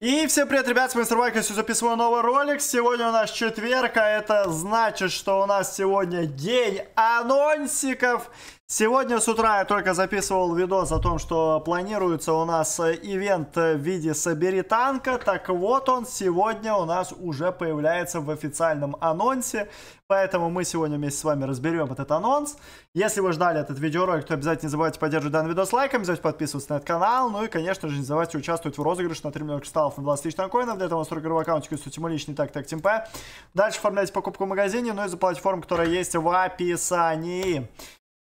И всем привет, ребят, с вами Сурвайка, сегодня записываю новый ролик. Сегодня у нас четверг, а это значит, что у нас сегодня день анонсиков. Сегодня с утра я только записывал видос о том, что планируется у нас э, ивент в виде «Собери танка». Так вот он сегодня у нас уже появляется в официальном анонсе. Поэтому мы сегодня вместе с вами разберем этот анонс. Если вы ждали этот видеоролик, то обязательно не забывайте поддерживать данный видос лайком, обязательно подписываться на этот канал. Ну и, конечно же, не забывайте участвовать в розыгрыше на 3 миллиона кристаллов на 20 тысяч танкоинов. Для этого у нас в аккаунте институте мой личный так так темпе. Дальше оформляйте покупку в магазине, ну и заплатить форму, которая есть в описании.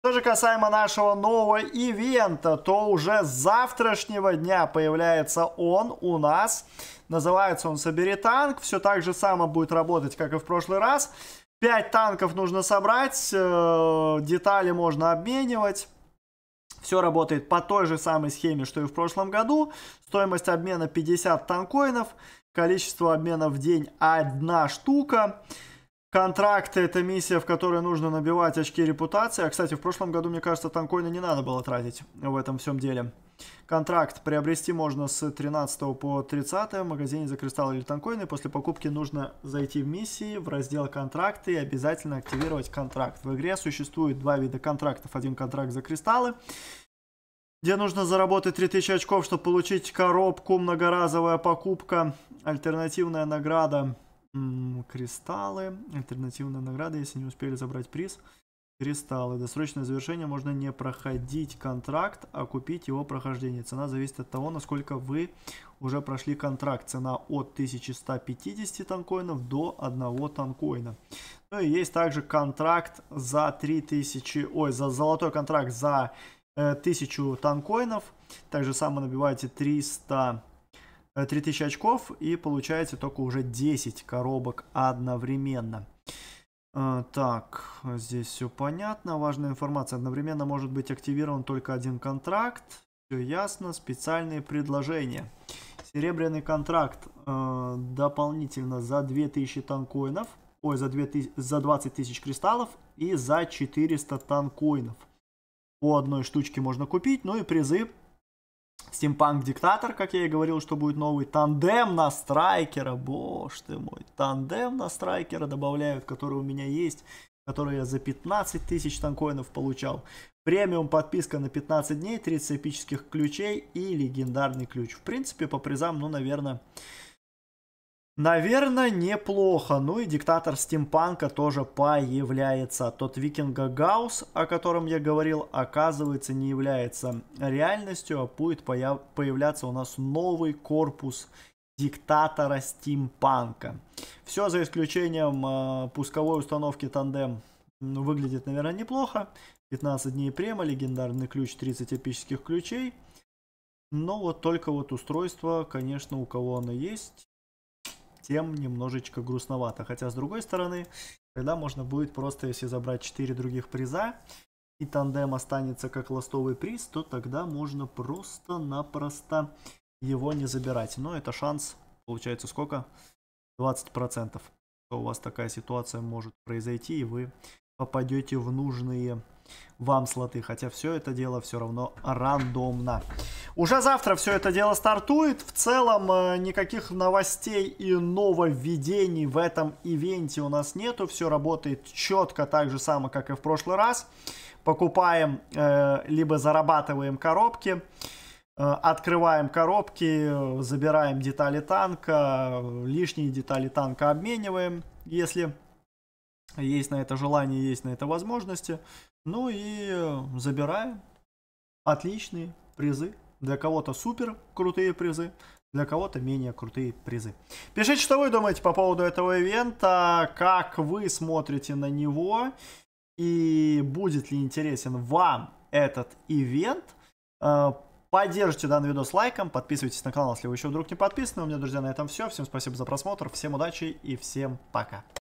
Что же касаемо нашего нового ивента, то уже с завтрашнего дня появляется он у нас. Называется он «Собери танк». Все так же само будет работать, как и в прошлый раз. Пять танков нужно собрать, э, детали можно обменивать. Все работает по той же самой схеме, что и в прошлом году. Стоимость обмена 50 танкоинов, количество обменов в день одна штука. штука. Контракты — это миссия, в которой нужно набивать очки репутации. А, кстати, в прошлом году, мне кажется, танкоина не надо было тратить в этом всем деле. Контракт приобрести можно с 13 по 30 в магазине за кристаллы или танкоины. После покупки нужно зайти в миссии, в раздел контракты и обязательно активировать контракт. В игре существует два вида контрактов. Один контракт за кристаллы где нужно заработать 3000 очков, чтобы получить коробку, многоразовая покупка, альтернативная награда кристаллы, альтернативная награда, если не успели забрать приз. Кристаллы. Досрочное завершение можно не проходить контракт, а купить его прохождение. Цена зависит от того, насколько вы уже прошли контракт. Цена от 1150 танкоинов до 1 танкоина. Ну и есть также контракт за 3000, ой, за золотой контракт за э, 1000 танкоинов. Также само набиваете 300 3000 э, очков и получаете только уже 10 коробок одновременно. Э, так, здесь все понятно, важная информация. Одновременно может быть активирован только один контракт. Все ясно, специальные предложения. Серебряный контракт э, дополнительно за 2000 танкоинов, ой, за, 2000, за 20 тысяч кристаллов и за 400 танкоинов. По одной штучке можно купить, ну и призы Стимпанк Диктатор, как я и говорил, что будет новый. Тандем на Страйкера, боже ты мой. Тандем на Страйкера добавляют, который у меня есть, который я за 15 тысяч танкоинов получал. Премиум подписка на 15 дней, 30 эпических ключей и легендарный ключ. В принципе, по призам, ну, наверное, Наверное, неплохо. Ну и диктатор стимпанка тоже появляется. Тот викинга Гаус, о котором я говорил, оказывается не является реальностью, а будет появляться у нас новый корпус диктатора стимпанка. Все за исключением э, пусковой установки тандем выглядит, наверное, неплохо. 15 дней према, легендарный ключ, 30 эпических ключей. Но ну вот только вот устройство, конечно, у кого оно есть, тем немножечко грустновато. Хотя, с другой стороны, тогда можно будет просто, если забрать 4 других приза, и тандем останется как ластовый приз, то тогда можно просто-напросто его не забирать. Но это шанс, получается, сколько? 20%. То у вас такая ситуация может произойти, и вы попадете в нужные вам слоты. Хотя все это дело все равно рандомно. Уже завтра все это дело стартует. В целом э, никаких новостей и нововведений в этом ивенте у нас нету. Все работает четко так же само, как и в прошлый раз. Покупаем, э, либо зарабатываем коробки. Э, открываем коробки, забираем детали танка, лишние детали танка обмениваем, если есть на это желание, есть на это возможности. Ну и э, забираем отличные призы. Для кого-то супер крутые призы, для кого-то менее крутые призы. Пишите, что вы думаете по поводу этого ивента, как вы смотрите на него и будет ли интересен вам этот ивент. Э, поддержите данный видос лайком, подписывайтесь на канал, если вы еще вдруг не подписаны. У меня, друзья, на этом все. Всем спасибо за просмотр, всем удачи и всем пока.